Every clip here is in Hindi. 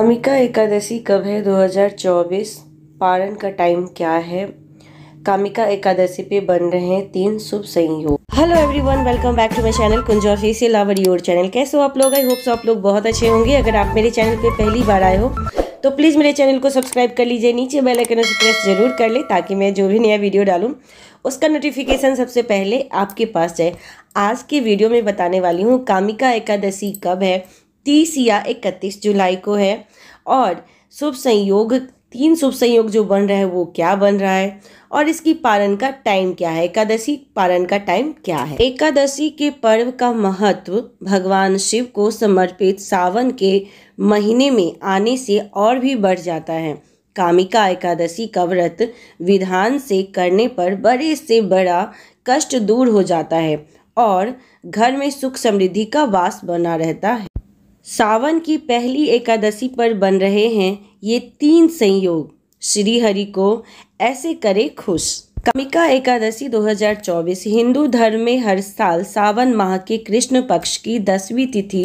कामिका एकादशी कब है 2024 पारण का टाइम क्या है कामिका एकादशी पे बन रहे हैं तीन शुभ संयोग hello everyone welcome back to my channel Kunj official our your channel कैसे हो आप लोग आई होप्स आप लोग बहुत अच्छे होंगे अगर आप मेरे चैनल पे पहली बार आए हो तो प्लीज़ मेरे चैनल को सब्सक्राइब कर लीजिए नीचे बेल आइकन प्रेस जरूर कर ले ताकि मैं जो भी नया वीडियो डालूँ उसका नोटिफिकेशन सबसे पहले आपके पास जाए आज के वीडियो में बताने वाली हूँ कामिका एकादशी कब है तीस या इकतीस जुलाई को है और शुभ संयोग तीन शुभ संयोग जो बन रहा है वो क्या बन रहा है और इसकी पालन का टाइम क्या है एकादशी पालन का टाइम क्या है एकादशी के पर्व का महत्व भगवान शिव को समर्पित सावन के महीने में आने से और भी बढ़ जाता है कामिका एकादशी का व्रत विधान से करने पर बड़े से बड़ा कष्ट दूर हो जाता है और घर में सुख समृद्धि का वास बना रहता है सावन की पहली एकादशी पर बन रहे हैं ये तीन संयोग श्री हरि को ऐसे करे खुश कमिका एकादशी 2024 हिंदू धर्म में हर साल सावन माह के कृष्ण पक्ष की दसवीं तिथि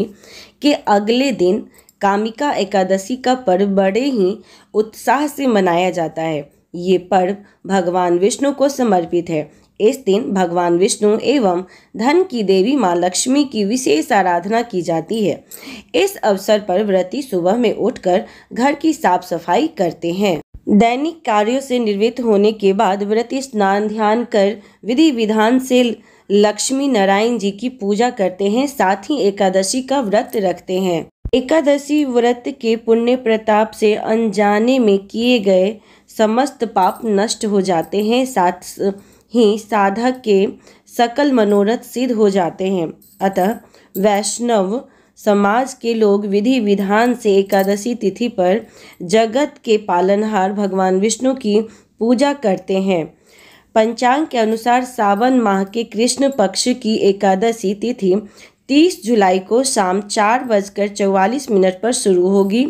के अगले दिन कामिका एकादशी का पर्व बड़े ही उत्साह से मनाया जाता है ये पर्व भगवान विष्णु को समर्पित है इस दिन भगवान विष्णु एवं धन की देवी माँ लक्ष्मी की विशेष आराधना की जाती है इस अवसर पर व्रती सुबह में उठकर घर की साफ सफाई करते हैं दैनिक कार्यों से निवृत्त होने के बाद व्रती स्नान ध्यान कर विधि विधान से लक्ष्मी नारायण जी की पूजा करते हैं साथ ही एकादशी का व्रत रखते हैं एकादशी व्रत के पुण्य प्रताप से अनजाने में किए गए समस्त पाप नष्ट हो जाते हैं साथ ही साधक के सकल मनोरथ सिद्ध हो जाते हैं अतः वैष्णव समाज के लोग विधि विधान से एकादशी तिथि पर जगत के पालनहार भगवान विष्णु की पूजा करते हैं पंचांग के अनुसार सावन माह के कृष्ण पक्ष की एकादशी तिथि 30 जुलाई को शाम चार बजकर चौवालीस मिनट पर शुरू होगी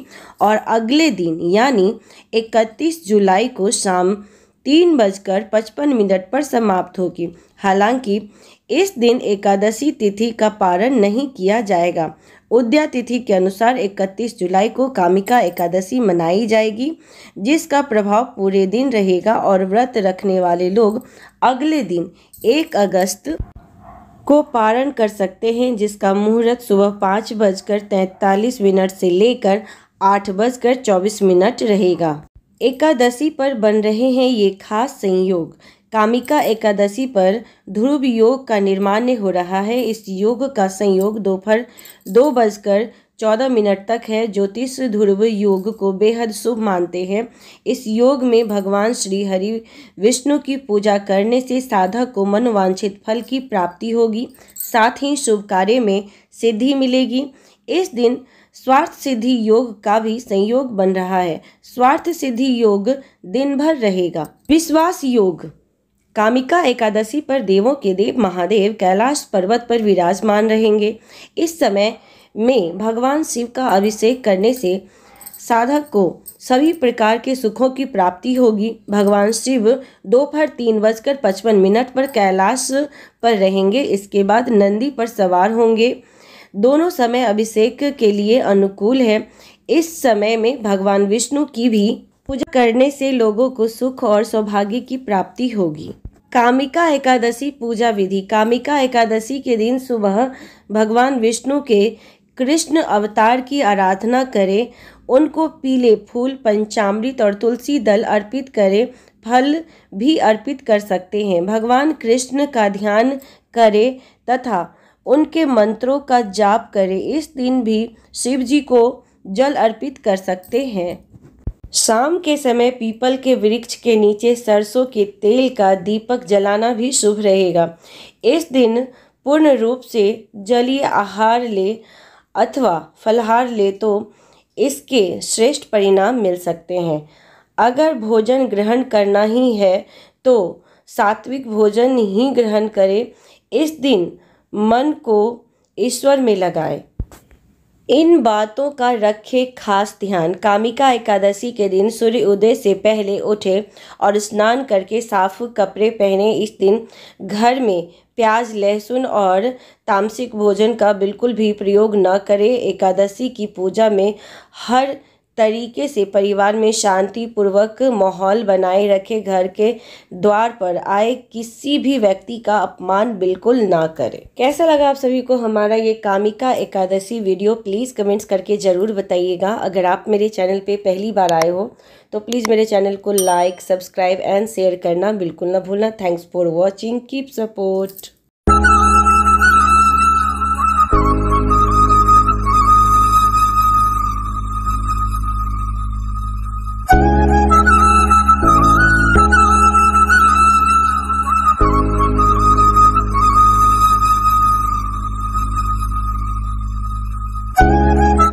और अगले दिन यानी 31 जुलाई को शाम तीन बजकर पचपन मिनट पर समाप्त होगी हालांकि इस दिन एकादशी तिथि का पारण नहीं किया जाएगा उद्या तिथि के अनुसार 31 जुलाई को कामिका एकादशी मनाई जाएगी जिसका प्रभाव पूरे दिन रहेगा और व्रत रखने वाले लोग अगले दिन 1 अगस्त को पारण कर सकते हैं जिसका मुहूर्त सुबह पाँच बजकर तैंतालीस मिनट से लेकर आठ बजकर चौबीस मिनट रहेगा एकादशी पर बन रहे हैं ये खास संयोग कामिका एकादशी पर ध्रुव योग का निर्माण हो रहा है इस योग का संयोग दोपहर दो बजकर चौदह मिनट तक है ज्योतिष ध्रुव योग को बेहद शुभ मानते हैं इस योग में भगवान श्री हरि विष्णु की पूजा करने से साधक को मनवांछित फल की प्राप्ति होगी साथ ही शुभ कार्य में सिद्धि मिलेगी इस दिन स्वार्थ सिद्धि योग का भी संयोग बन रहा है स्वार्थ सिद्धि योग दिन भर रहेगा विश्वास योग कामिका एकादशी पर देवों के देव महादेव कैलाश पर्वत पर विराजमान रहेंगे इस समय में भगवान शिव का अभिषेक करने से साधक को सभी प्रकार के सुखों की प्राप्ति होगी भगवान शिव दोपहर तीन बजकर पचपन मिनट पर कैलाश पर रहेंगे इसके बाद नंदी पर सवार होंगे दोनों समय अभिषेक के लिए अनुकूल है इस समय में भगवान विष्णु की भी पूजा करने से लोगों को सुख और सौभाग्य की प्राप्ति होगी कामिका एकादशी पूजा विधि कामिका एकादशी के दिन सुबह भगवान विष्णु के कृष्ण अवतार की आराधना करें उनको पीले फूल पंचामृत और तुलसी दल अर्पित करें फल भी अर्पित कर सकते हैं भगवान कृष्ण का ध्यान करें तथा उनके मंत्रों का जाप करें इस दिन भी शिव जी को जल अर्पित कर सकते हैं शाम के समय पीपल के वृक्ष के नीचे सरसों के तेल का दीपक जलाना भी शुभ रहेगा इस दिन पूर्ण रूप से जलीय आहार ले अथवा फलहार ले तो इसके श्रेष्ठ परिणाम मिल सकते हैं अगर भोजन ग्रहण करना ही है तो सात्विक भोजन ही ग्रहण करें इस दिन मन को ईश्वर में लगाएं इन बातों का रखे खास ध्यान कामिका एकादशी के दिन सूर्य उदय से पहले उठे और स्नान करके साफ कपड़े पहने इस दिन घर में प्याज लहसुन और तामसिक भोजन का बिल्कुल भी प्रयोग न करें एकादशी की पूजा में हर तरीके से परिवार में शांतिपूर्वक माहौल बनाए रखे घर के द्वार पर आए किसी भी व्यक्ति का अपमान बिल्कुल ना करें कैसा लगा आप सभी को हमारा ये Kamika Ekadashi video please comments करके ज़रूर बताइएगा अगर आप मेरे चैनल पे पहली बार आए हो तो प्लीज़ मेरे चैनल को लाइक सब्सक्राइब एंड शेयर करना बिल्कुल ना भूलना thanks for watching keep support